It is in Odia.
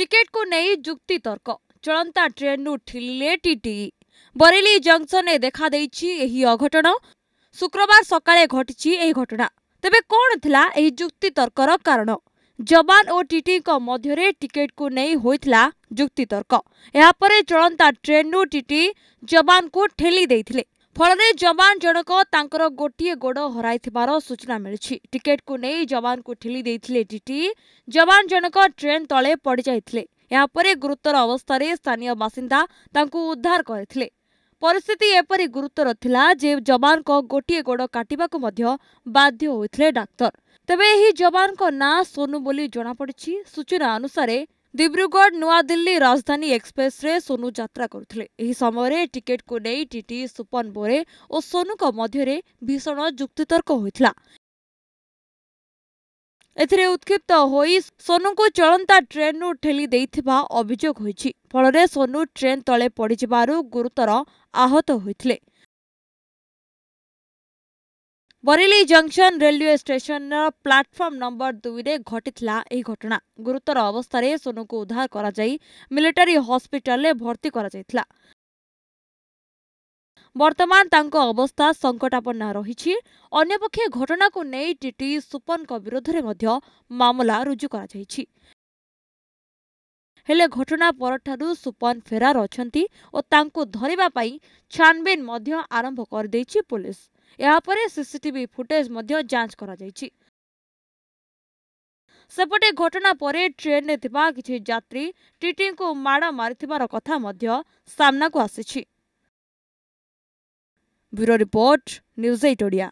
ଟିକେଟ୍କୁ ନେଇ ଯୁକ୍ତିତର୍କ ଚଳନ୍ତା ଟ୍ରେନ୍ରୁ ଠିଲେ ଟିଟିଇ ବରେଲି ଜଙ୍କସନ୍ରେ ଦେଖାଦେଇଛି ଏହି ଅଘଟଣ ଶୁକ୍ରବାର ସକାଳେ ଘଟିଛି ଏହି ଘଟଣା ତେବେ କ'ଣ ଥିଲା ଏହି ଯୁକ୍ତିତର୍କର କାରଣ ଯବାନ ଓ ଟିଟିଙ୍କ ମଧ୍ୟରେ ଟିକେଟ୍କୁ ନେଇ ହୋଇଥିଲା ଯୁକ୍ତିତର୍କ ଏହାପରେ ଚଳନ୍ତା ଟ୍ରେନ୍ରୁ ଟିଟି ଯବାନଙ୍କୁ ଠେଲି ଦେଇଥିଲେ ଫଳରେ ଯବାନ ଜଣକ ତାଙ୍କର ଗୋଟିଏ ଗୋଡ଼ ହରାଇଥିବାର ସୂଚନା ମିଳିଛି ଟିକେଟ୍କୁ ନେଇ ଯବାନଙ୍କୁ ଠେଲି ଦେଇଥିଲେ ଡିଟି ଯବାନ ଜଣକ ଟ୍ରେନ୍ ତଳେ ପଡ଼ିଯାଇଥିଲେ ଏହାପରେ ଗୁରୁତର ଅବସ୍ଥାରେ ସ୍ଥାନୀୟ ବାସିନ୍ଦା ତାଙ୍କୁ ଉଦ୍ଧାର କରିଥିଲେ ପରିସ୍ଥିତି ଏପରି ଗୁରୁତର ଥିଲା ଯେ ଯବାନଙ୍କ ଗୋଟିଏ ଗୋଡ଼ କାଟିବାକୁ ମଧ୍ୟ ବାଧ୍ୟ ହୋଇଥିଲେ ଡାକ୍ତର ତେବେ ଏହି ଯବାନଙ୍କ ନାଁ ସୋନୁ ବୋଲି ଜଣାପଡ଼ିଛି ସୂଚନା ଅନୁସାରେ ଦିବ୍ରୁଗଡ଼ ନୂଆଦିଲ୍ଲୀ ରାଜଧାନୀ ଏକ୍ସପ୍ରେସ୍ରେ ସୋନୁ ଯାତ୍ରା କରୁଥିଲେ ଏହି ସମୟରେ ଟିକେଟ୍କୁ ନେଇ ଟିଟି ସୁପନ ବୋରେ ଓ ସୋନୁଙ୍କ ମଧ୍ୟରେ ଭୀଷଣ ଯୁକ୍ତିତର୍କ ହୋଇଥିଲା ଏଥିରେ ଉତ୍କ୍ଷିପ୍ତ ହୋଇ ସୋନୁଙ୍କୁ ଚଳନ୍ତା ଟ୍ରେନ୍ରୁ ଠେଲି ଦେଇଥିବା ଅଭିଯୋଗ ହୋଇଛି ଫଳରେ ସୋନୁ ଟ୍ରେନ୍ ତଳେ ପଡ଼ିଯିବାରୁ ଗୁରୁତର ଆହତ ହୋଇଥିଲେ ବରେଲି ଜଙ୍କସନ୍ ରେଲୱେ ଷ୍ଟେସନର ପ୍ଲାଟଫର୍ମ ନମ୍ବର ଦୁଇରେ ଘଟିଥିଲା ଏହି ଘଟଣା ଗୁରୁତର ଅବସ୍ଥାରେ ସୋନୁକୁ ଉଦ୍ଧାର କରାଯାଇ ମିଲିଟାରୀ ହସ୍ପିଟାଲରେ ଭର୍ତ୍ତି କରାଯାଇଥିଲା ବର୍ତ୍ତମାନ ତାଙ୍କ ଅବସ୍ଥା ସଙ୍କଟାପନ୍ନ ରହିଛି ଅନ୍ୟପକ୍ଷେ ଘଟଣାକୁ ନେଇ ଟିଟି ସୁପନଙ୍କ ବିରୋଧରେ ମଧ୍ୟ ମାମଲା ରୁଜୁ କରାଯାଇଛି ହେଲେ ଘଟଣା ପରଠାରୁ ସୁପନ ଫେରାର ଅଛନ୍ତି ଓ ତାଙ୍କୁ ଧରିବା ପାଇଁ ଛାନବିନ୍ ମଧ୍ୟ ଆରମ୍ଭ କରିଦେଇଛି ପୋଲିସ ଏହାପରେ ସିସିଟିଭି ଫୁଟେଜ୍ ମଧ୍ୟ ଯାଞ୍ଚ କରାଯାଇଛି ସେପଟେ ଘଟଣା ପରେ ଟ୍ରେନ୍ରେ ଥିବା କିଛି ଯାତ୍ରୀ ଟିଟିଙ୍କୁ ମାଡ଼ ମାରିଥିବାର କଥା ମଧ୍ୟ ସାମ୍ନାକୁ ଆସିଛି bureau report news eight Odia